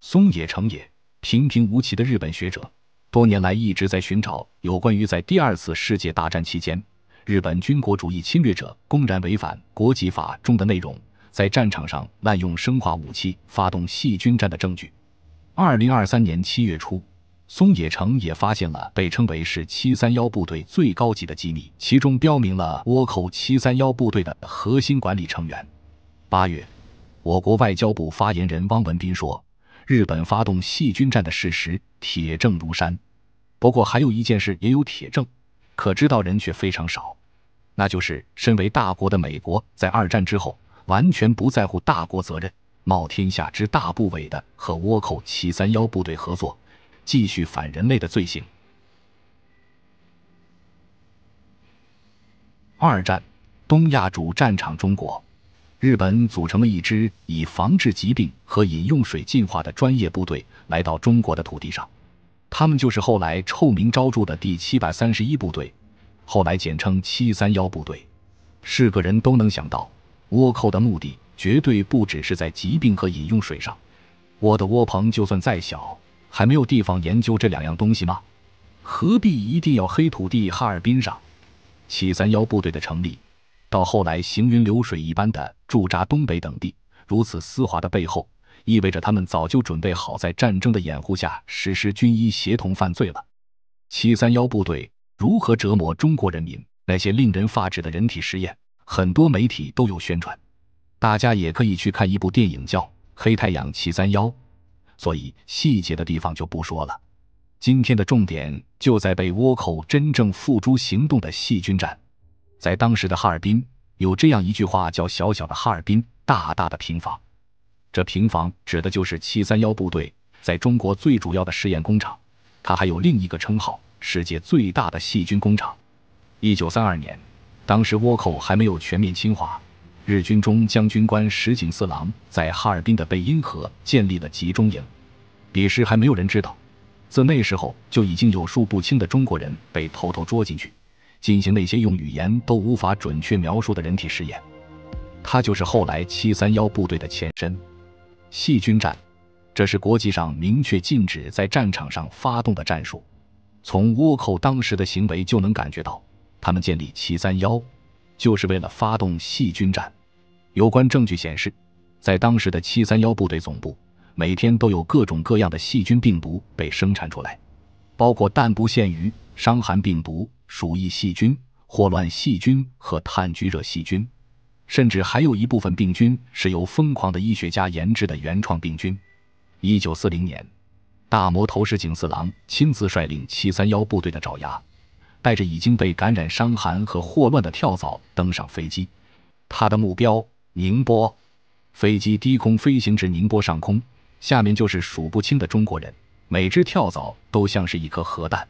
松野成也平平无奇的日本学者，多年来一直在寻找有关于在第二次世界大战期间，日本军国主义侵略者公然违反国际法中的内容，在战场上滥用生化武器，发动细菌战的证据。二零二三年七月初，松野成也发现了被称为是七三幺部队最高级的机密，其中标明了倭寇七三幺部队的核心管理成员。八月，我国外交部发言人汪文斌说。日本发动细菌战的事实铁证如山，不过还有一件事也有铁证，可知道人却非常少，那就是身为大国的美国在二战之后完全不在乎大国责任，冒天下之大不韪的和倭寇七三幺部队合作，继续反人类的罪行。二战东亚主战场中国。日本组成了一支以防治疾病和饮用水进化的专业部队，来到中国的土地上。他们就是后来臭名昭著的第七百三十一部队，后来简称“七三幺部队”。是个人都能想到，倭寇的目的绝对不只是在疾病和饮用水上。我的窝棚就算再小，还没有地方研究这两样东西吗？何必一定要黑土地哈尔滨上？七三幺部队的成立。到后来，行云流水一般的驻扎东北等地，如此丝滑的背后，意味着他们早就准备好在战争的掩护下实施军医协同犯罪了。七三幺部队如何折磨中国人民？那些令人发指的人体实验，很多媒体都有宣传，大家也可以去看一部电影叫《黑太阳七三幺》。所以细节的地方就不说了。今天的重点就在被倭寇真正付诸行动的细菌战。在当时的哈尔滨，有这样一句话，叫“小小的哈尔滨，大大的平房”。这平房指的就是七三幺部队在中国最主要的试验工厂，它还有另一个称号——世界最大的细菌工厂。一九三二年，当时倭寇还没有全面侵华，日军中将军官石井四郎在哈尔滨的贝因河建立了集中营。彼时还没有人知道，自那时候就已经有数不清的中国人被偷偷捉进去。进行那些用语言都无法准确描述的人体实验，他就是后来七三幺部队的前身。细菌战，这是国际上明确禁止在战场上发动的战术。从倭寇当时的行为就能感觉到，他们建立七三幺就是为了发动细菌战。有关证据显示，在当时的七三幺部队总部，每天都有各种各样的细菌病毒被生产出来。包括但不限于伤寒病毒、鼠疫细菌、霍乱细菌和炭疽热细菌，甚至还有一部分病菌是由疯狂的医学家研制的原创病菌。一九四零年，大魔头石井四郎亲自率领七三幺部队的爪牙，带着已经被感染伤寒和霍乱的跳蚤登上飞机，他的目标宁波。飞机低空飞行至宁波上空，下面就是数不清的中国人。每只跳蚤都像是一颗核弹。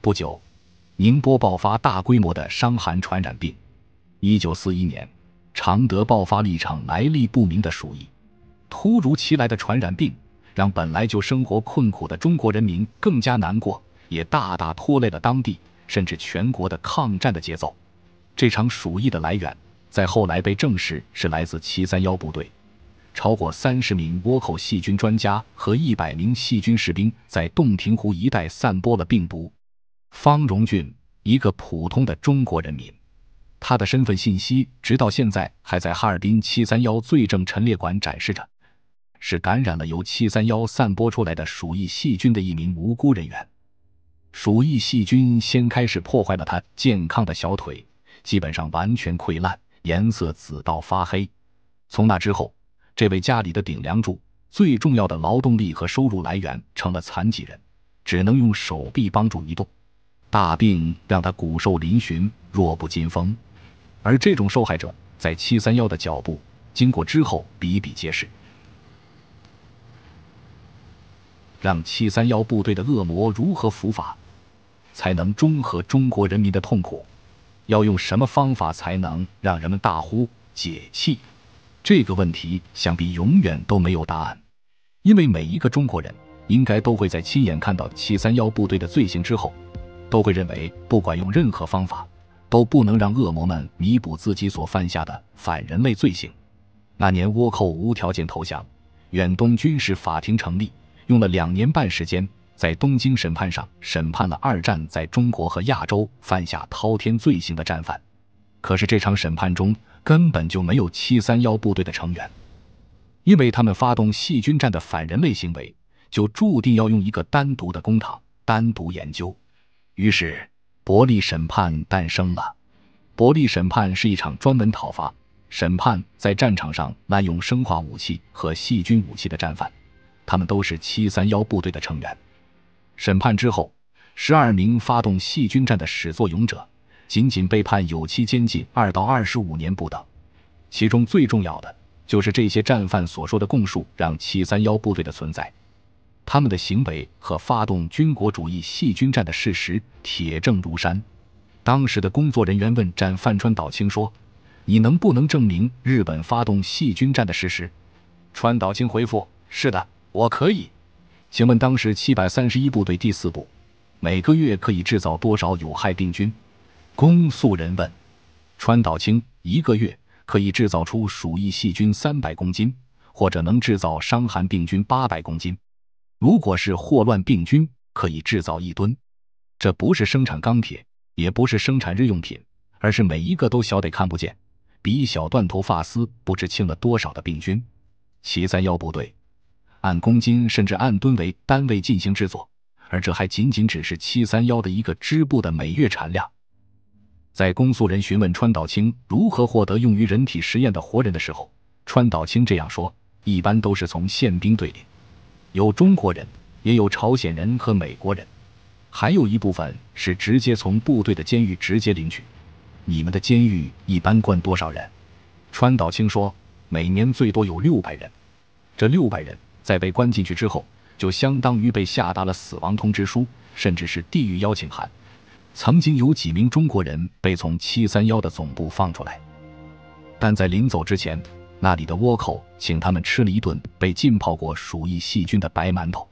不久，宁波爆发大规模的伤寒传染病。一九四一年，常德爆发了一场来历不明的鼠疫。突如其来的传染病，让本来就生活困苦的中国人民更加难过，也大大拖累了当地甚至全国的抗战的节奏。这场鼠疫的来源，在后来被证实是来自七三幺部队。超过三十名倭寇细菌专家和一百名细菌士兵在洞庭湖一带散播了病毒。方荣俊，一个普通的中国人民，他的身份信息直到现在还在哈尔滨七三幺罪证陈列馆展示着，是感染了由七三幺散播出来的鼠疫细菌的一名无辜人员。鼠疫细菌先开始破坏了他健康的小腿，基本上完全溃烂，颜色紫到发黑。从那之后。这位家里的顶梁柱，最重要的劳动力和收入来源成了残疾人，只能用手臂帮助移动。大病让他骨瘦嶙峋，弱不禁风。而这种受害者，在七三幺的脚步经过之后，比比皆是。让七三幺部队的恶魔如何伏法，才能中和中国人民的痛苦？要用什么方法才能让人们大呼解气？这个问题想必永远都没有答案，因为每一个中国人应该都会在亲眼看到七三幺部队的罪行之后，都会认为不管用任何方法，都不能让恶魔们弥补自己所犯下的反人类罪行。那年倭寇无条件投降，远东军事法庭成立，用了两年半时间，在东京审判上审判了二战在中国和亚洲犯下滔天罪行的战犯。可是这场审判中根本就没有七三幺部队的成员，因为他们发动细菌战的反人类行为，就注定要用一个单独的公堂单独研究。于是伯利审判诞生了。伯利审判是一场专门讨伐审判在战场上滥用生化武器和细菌武器的战犯，他们都是七三幺部队的成员。审判之后，十二名发动细菌战的始作俑者。仅仅被判有期监禁二到二十五年不等，其中最重要的就是这些战犯所说的供述，让七三幺部队的存在、他们的行为和发动军国主义细菌战的事实铁证如山。当时的工作人员问战犯川岛清说：“你能不能证明日本发动细菌战的事实？”川岛清回复：“是的，我可以。”请问当时七百三十一部队第四部每个月可以制造多少有害病菌？公诉人问：“川岛清，一个月可以制造出鼠疫细菌三百公斤，或者能制造伤寒病菌八百公斤。如果是霍乱病菌，可以制造一吨。这不是生产钢铁，也不是生产日用品，而是每一个都小得看不见，比一小段头发丝不知轻了多少的病菌。七三幺部队按公斤甚至按吨为单位进行制作，而这还仅仅只是七三幺的一个支部的每月产量。”在公诉人询问川岛清如何获得用于人体实验的活人的时候，川岛清这样说：“一般都是从宪兵队里，有中国人，也有朝鲜人和美国人，还有一部分是直接从部队的监狱直接领取。你们的监狱一般关多少人？”川岛清说：“每年最多有六百人。这六百人在被关进去之后，就相当于被下达了死亡通知书，甚至是地狱邀请函。”曾经有几名中国人被从七三幺的总部放出来，但在临走之前，那里的倭寇请他们吃了一顿被浸泡过鼠疫细菌的白馒头。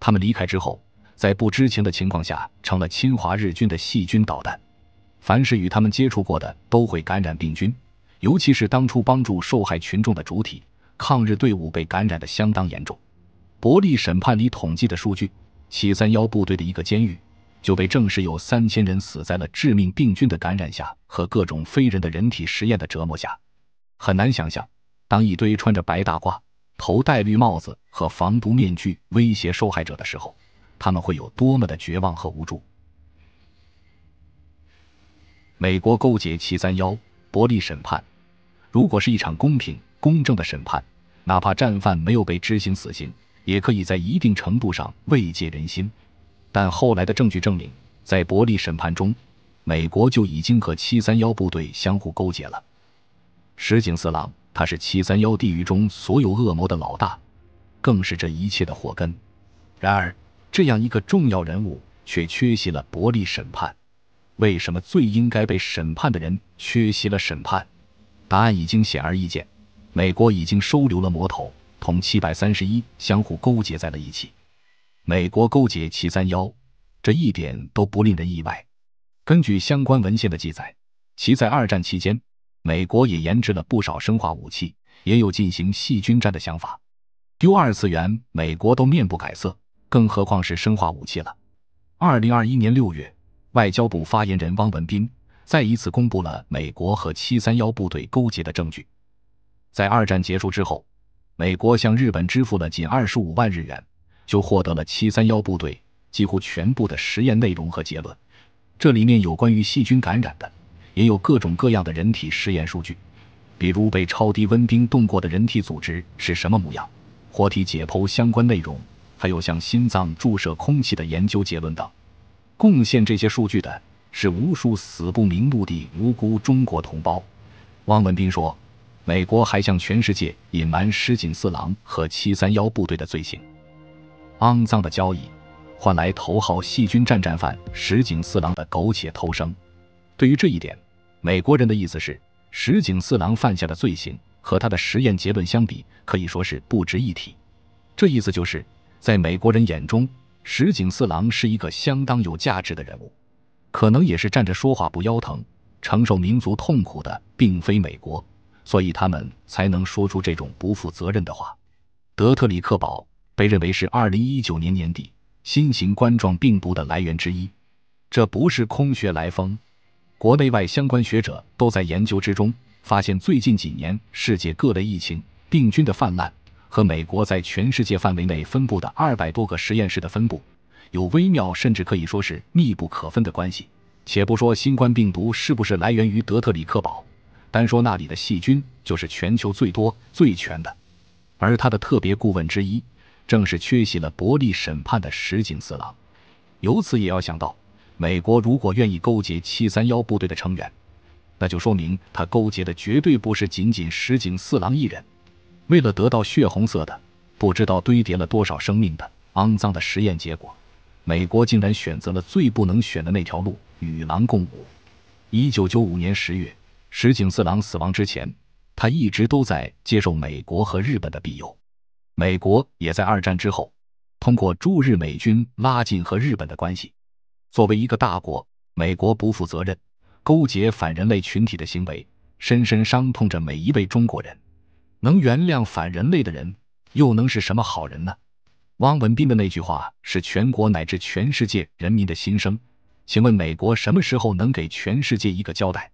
他们离开之后，在不知情的情况下成了侵华日军的细菌导弹。凡是与他们接触过的都会感染病菌，尤其是当初帮助受害群众的主体抗日队伍被感染的相当严重。伯利审判里统计的数据，七三幺部队的一个监狱。就被证实有三千人死在了致命病菌的感染下和各种非人的人体实验的折磨下。很难想象，当一堆穿着白大褂、头戴绿帽子和防毒面具威胁受害者的时候，他们会有多么的绝望和无助。美国勾结七三幺，薄利审判。如果是一场公平、公正的审判，哪怕战犯没有被执行死刑，也可以在一定程度上慰藉人心。但后来的证据证明，在伯利审判中，美国就已经和731部队相互勾结了。石井四郎，他是731地狱中所有恶魔的老大，更是这一切的祸根。然而，这样一个重要人物却缺席了伯利审判。为什么最应该被审判的人缺席了审判？答案已经显而易见：美国已经收留了魔头，同731相互勾结在了一起。美国勾结七三幺，这一点都不令人意外。根据相关文献的记载，其在二战期间，美国也研制了不少生化武器，也有进行细菌战的想法。丢二次元，美国都面不改色，更何况是生化武器了。二零二一年六月，外交部发言人汪文斌再一次公布了美国和七三幺部队勾结的证据。在二战结束之后，美国向日本支付了仅二十五万日元。就获得了七三幺部队几乎全部的实验内容和结论，这里面有关于细菌感染的，也有各种各样的人体实验数据，比如被超低温冰冻过的人体组织是什么模样，活体解剖相关内容，还有向心脏注射空气的研究结论等。贡献这些数据的是无数死不瞑目的无辜中国同胞。汪文斌说，美国还向全世界隐瞒石井四郎和七三幺部队的罪行。肮脏的交易换来头号细菌战战犯石井四郎的苟且偷生。对于这一点，美国人的意思是：石井四郎犯下的罪行和他的实验结论相比，可以说是不值一提。这意思就是，在美国人眼中，石井四郎是一个相当有价值的人物，可能也是站着说话不腰疼。承受民族痛苦的并非美国，所以他们才能说出这种不负责任的话。德特里克堡。被认为是二零一九年年底新型冠状病毒的来源之一，这不是空穴来风，国内外相关学者都在研究之中，发现最近几年世界各类疫情病菌的泛滥和美国在全世界范围内分布的二百多个实验室的分布有微妙甚至可以说是密不可分的关系。且不说新冠病毒是不是来源于德特里克堡，单说那里的细菌就是全球最多最全的，而他的特别顾问之一。正是缺席了伯利审判的石井四郎，由此也要想到，美国如果愿意勾结731部队的成员，那就说明他勾结的绝对不是仅仅石井四郎一人。为了得到血红色的，不知道堆叠了多少生命的肮脏的实验结果，美国竟然选择了最不能选的那条路，与狼共舞。1995年10月，石井四郎死亡之前，他一直都在接受美国和日本的庇佑。美国也在二战之后通过驻日美军拉近和日本的关系。作为一个大国，美国不负责任、勾结反人类群体的行为，深深伤痛着每一位中国人。能原谅反人类的人，又能是什么好人呢？汪文斌的那句话是全国乃至全世界人民的心声。请问美国什么时候能给全世界一个交代？